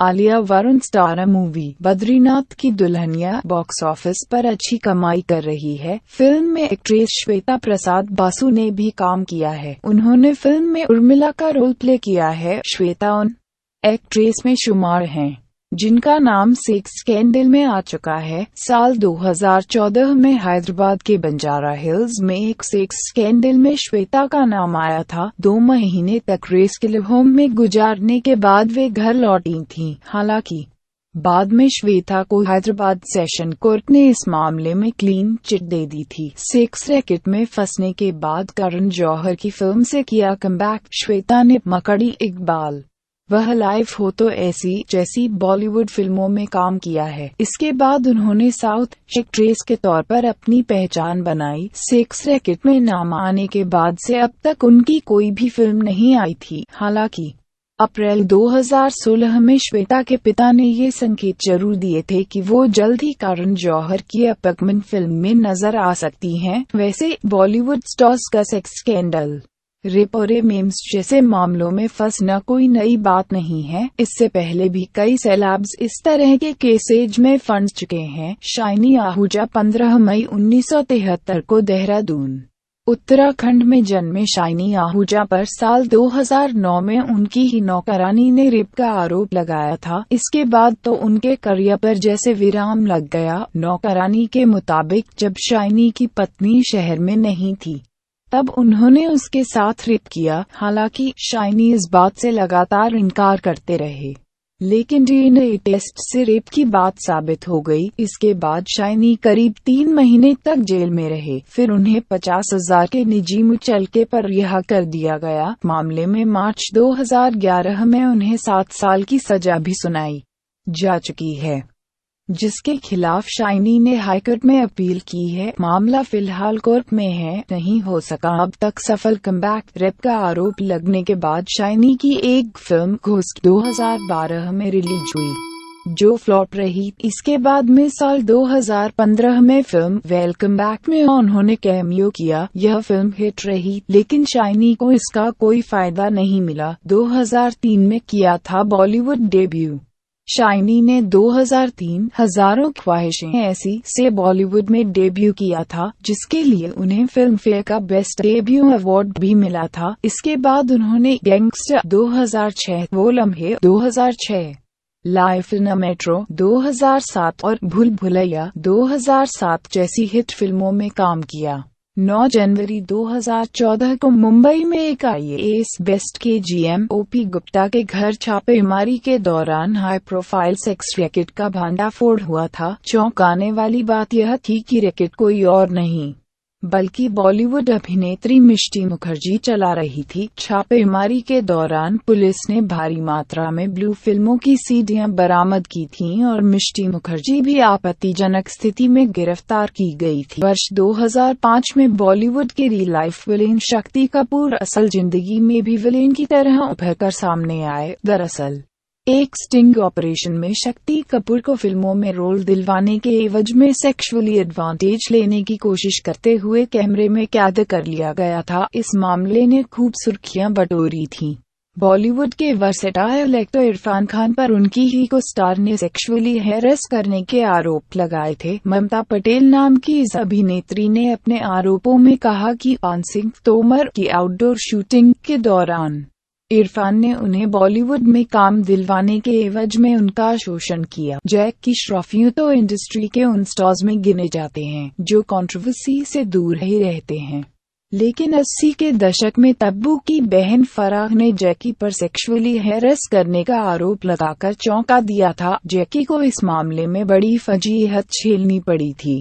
Alia Varun star movie Badrinath की Dulhania box office पर अच्छी कमाई कर रही है फिल्म में एक्ट्रेस श्वेता प्रसाद बासु ने भी काम किया है उन्होंने फिल्म में उर्मिला का रोल प्ले किया है श्वेता उन एक्ट्रेस में शुमार हैं जिनका नाम सेक्स स्कैंडल में आ चुका है साल 2014 में हैदराबाद के बंजारा हिल्स में एक सेक्स स्कैंडल में श्वेता का नाम आया था दो महीने तक रेस किल होम में गुजारने के बाद वे घर लौटी थीं। हालांकि बाद में श्वेता को हैदराबाद सेशन कोर्ट ने इस मामले में क्लीन चिट दे दी थी सेक्स रैकेट में फंसने के बाद करण जौहर की फिल्म से किया कम श्वेता ने मकड़ी इकबाल वह लाइव हो तो ऐसी जैसी बॉलीवुड फिल्मों में काम किया है इसके बाद उन्होंने साउथ एक्ट्रेस के तौर पर अपनी पहचान बनाई सेक्स रैकेट में नाम आने के बाद से अब तक उनकी कोई भी फिल्म नहीं आई थी हालांकि अप्रैल 2016 में श्वेता के पिता ने ये संकेत जरूर दिए थे कि वो जल्द ही कारण जौहर की अपकमिन फिल्म में नजर आ सकती हैं। वैसे बॉलीवुड स्टार्स का सेक्स स्कैंडल रेप और मेम्स जैसे मामलों में फंसना कोई नई बात नहीं है इससे पहले भी कई सैलाब्स इस तरह के केसेज में फंस चुके हैं शाइनी आहूजा 15 मई 1973 को देहरादून उत्तराखंड में जन्मे शाइनी आहूजा पर साल 2009 में उनकी ही नौकरानी ने रेप का आरोप लगाया था इसके बाद तो उनके करियर पर जैसे विराम लग गया नौकरानी के मुताबिक जब शाइनी की पत्नी शहर में नहीं थी तब उन्होंने उसके साथ रेप किया हालांकि शाइनी इस बात से लगातार इनकार करते रहे लेकिन डीएनए टेस्ट से रेप की बात साबित हो गई इसके बाद शाइनी करीब तीन महीने तक जेल में रहे फिर उन्हें पचास हजार के निजी मुचलके पर रिहा कर दिया गया मामले में मार्च 2011 में उन्हें सात साल की सजा भी सुनाई जा चुकी है जिसके खिलाफ शाइनी ने हाईकोर्ट में अपील की है मामला फिलहाल कोर्ट में है नहीं हो सका अब तक सफल बैक रेप का आरोप लगने के बाद शाइनी की एक फिल्म घोष 2012 में रिलीज हुई जो फ्लॉप रही इसके बाद में साल 2015 में फिल्म वेलकम बैक में उन्होंने कैमियो किया यह फिल्म हिट रही लेकिन शाइनी को इसका कोई फायदा नहीं मिला 2003 में किया था बॉलीवुड डेब्यू शाइनी ने 2003 हजारों ख्वाहिशें ऐसी से बॉलीवुड में डेब्यू किया था जिसके लिए उन्हें फिल्म फेयर का बेस्ट डेब्यू अवार्ड भी मिला था इसके बाद उन्होंने गैंगस्टर 2006 वो लम्हे 2006 लाइफ इन मेट्रो 2007 और भूल भुलैया 2007 जैसी हिट फिल्मों में काम किया 9 जनवरी 2014 को मुंबई में एक आई एस बेस्ट के जीएम ओपी गुप्ता के घर छापेमारी के दौरान हाई प्रोफाइल सेक्स रैकेट का भांडाफोड़ हुआ था चौंकाने वाली बात यह थी कि रैकेट कोई और नहीं बल्कि बॉलीवुड अभिनेत्री मिष्टी मुखर्जी चला रही थी छापेमारी के दौरान पुलिस ने भारी मात्रा में ब्लू फिल्मों की सीडियां बरामद की थीं और मिष्टी मुखर्जी भी आपत्तिजनक स्थिति में गिरफ्तार की गई थी वर्ष 2005 में बॉलीवुड के रियल लाइफ विलेन शक्ति कपूर असल जिंदगी में भी विलेन की तरह उभर कर सामने आए दरअसल एक स्टिंग ऑपरेशन में शक्ति कपूर को फिल्मों में रोल दिलवाने के एवज में सेक्सुअली एडवांटेज लेने की कोशिश करते हुए कैमरे में कैद कर लिया गया था इस मामले ने खूब सुर्खियां बटोरी थीं। बॉलीवुड के वर्सेटाइल एक्टर इरफान खान पर उनकी ही को स्टार ने सेक्सुअली हैरस करने के आरोप लगाए थे ममता पटेल नाम की इस अभिनेत्री ने अपने आरोपों में कहा कि सिंह तोमर की आउटडोर शूटिंग के दौरान इरफान ने उन्हें बॉलीवुड में काम दिलवाने के एवज में उनका शोषण किया जैक की श्रॉफियों तो इंडस्ट्री के उन स्टॉज में गिने जाते हैं जो कंट्रोवर्सी से दूर ही रहते हैं लेकिन 80 के दशक में तब्बू की बहन फराह ने जैकी पर सेक्सुअली हैरस करने का आरोप लगाकर चौंका दिया था जैकी को इस मामले में बड़ी फजीहत झेलनी पड़ी थी